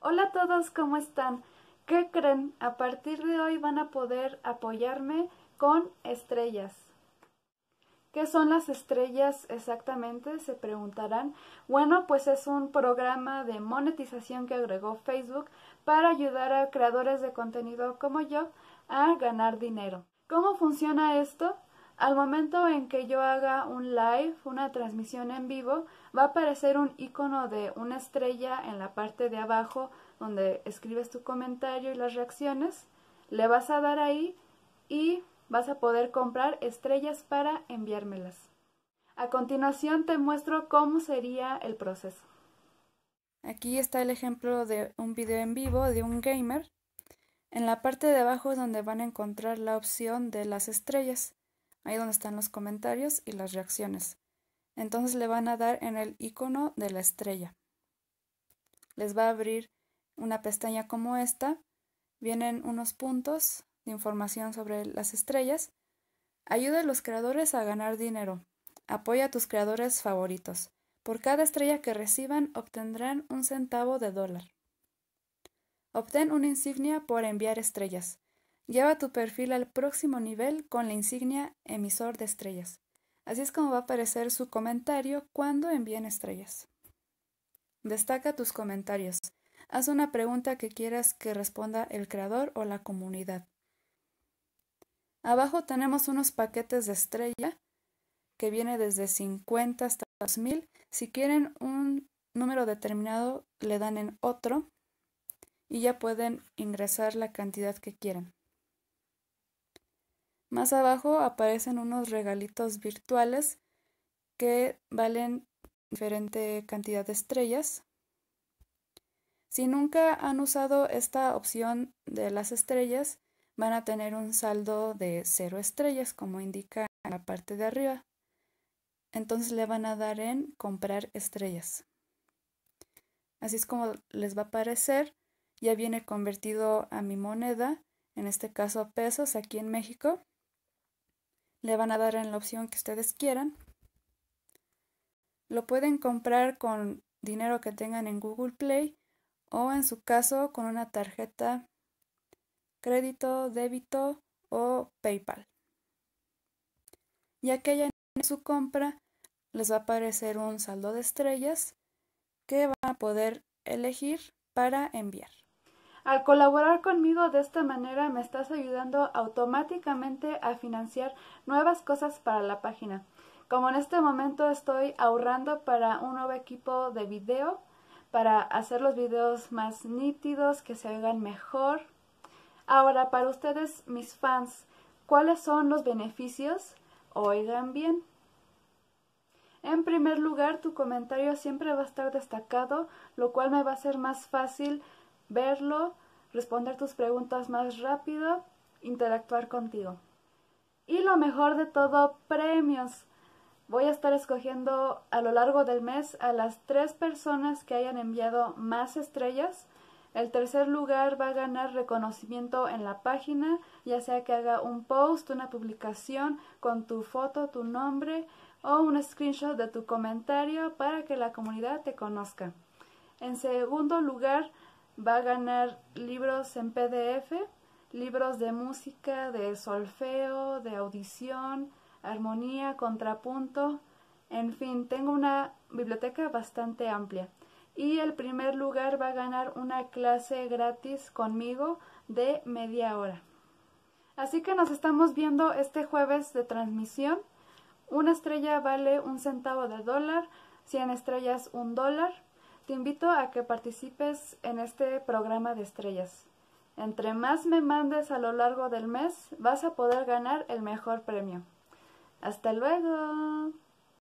Hola a todos, ¿cómo están? ¿Qué creen? A partir de hoy van a poder apoyarme con estrellas. ¿Qué son las estrellas exactamente? Se preguntarán. Bueno, pues es un programa de monetización que agregó Facebook para ayudar a creadores de contenido como yo a ganar dinero. ¿Cómo funciona esto? Al momento en que yo haga un live, una transmisión en vivo, va a aparecer un icono de una estrella en la parte de abajo donde escribes tu comentario y las reacciones. Le vas a dar ahí y vas a poder comprar estrellas para enviármelas. A continuación te muestro cómo sería el proceso. Aquí está el ejemplo de un video en vivo de un gamer. En la parte de abajo es donde van a encontrar la opción de las estrellas ahí donde están los comentarios y las reacciones. Entonces le van a dar en el icono de la estrella. Les va a abrir una pestaña como esta. Vienen unos puntos de información sobre las estrellas. Ayuda a los creadores a ganar dinero. Apoya a tus creadores favoritos. Por cada estrella que reciban obtendrán un centavo de dólar. Obtén una insignia por enviar estrellas. Lleva tu perfil al próximo nivel con la insignia emisor de estrellas. Así es como va a aparecer su comentario cuando envíen estrellas. Destaca tus comentarios. Haz una pregunta que quieras que responda el creador o la comunidad. Abajo tenemos unos paquetes de estrella que viene desde 50 hasta 2000. Si quieren un número determinado, le dan en otro y ya pueden ingresar la cantidad que quieran. Más abajo aparecen unos regalitos virtuales que valen diferente cantidad de estrellas. Si nunca han usado esta opción de las estrellas, van a tener un saldo de 0 estrellas, como indica en la parte de arriba. Entonces le van a dar en comprar estrellas. Así es como les va a aparecer. Ya viene convertido a mi moneda, en este caso pesos aquí en México. Le van a dar en la opción que ustedes quieran. Lo pueden comprar con dinero que tengan en Google Play o en su caso con una tarjeta crédito, débito o PayPal. Y aquí en su compra les va a aparecer un saldo de estrellas que van a poder elegir para enviar. Al colaborar conmigo de esta manera me estás ayudando automáticamente a financiar nuevas cosas para la página. Como en este momento estoy ahorrando para un nuevo equipo de video, para hacer los videos más nítidos, que se oigan mejor. Ahora, para ustedes, mis fans, ¿cuáles son los beneficios? Oigan bien. En primer lugar, tu comentario siempre va a estar destacado, lo cual me va a ser más fácil verlo, responder tus preguntas más rápido, interactuar contigo. Y lo mejor de todo, premios. Voy a estar escogiendo a lo largo del mes a las tres personas que hayan enviado más estrellas. El tercer lugar va a ganar reconocimiento en la página, ya sea que haga un post, una publicación con tu foto, tu nombre o un screenshot de tu comentario para que la comunidad te conozca. En segundo lugar, va a ganar libros en PDF, libros de música, de solfeo, de audición, armonía, contrapunto, en fin, tengo una biblioteca bastante amplia. Y el primer lugar va a ganar una clase gratis conmigo de media hora. Así que nos estamos viendo este jueves de transmisión. Una estrella vale un centavo de dólar, 100 estrellas un dólar. Te invito a que participes en este programa de estrellas. Entre más me mandes a lo largo del mes, vas a poder ganar el mejor premio. Hasta luego.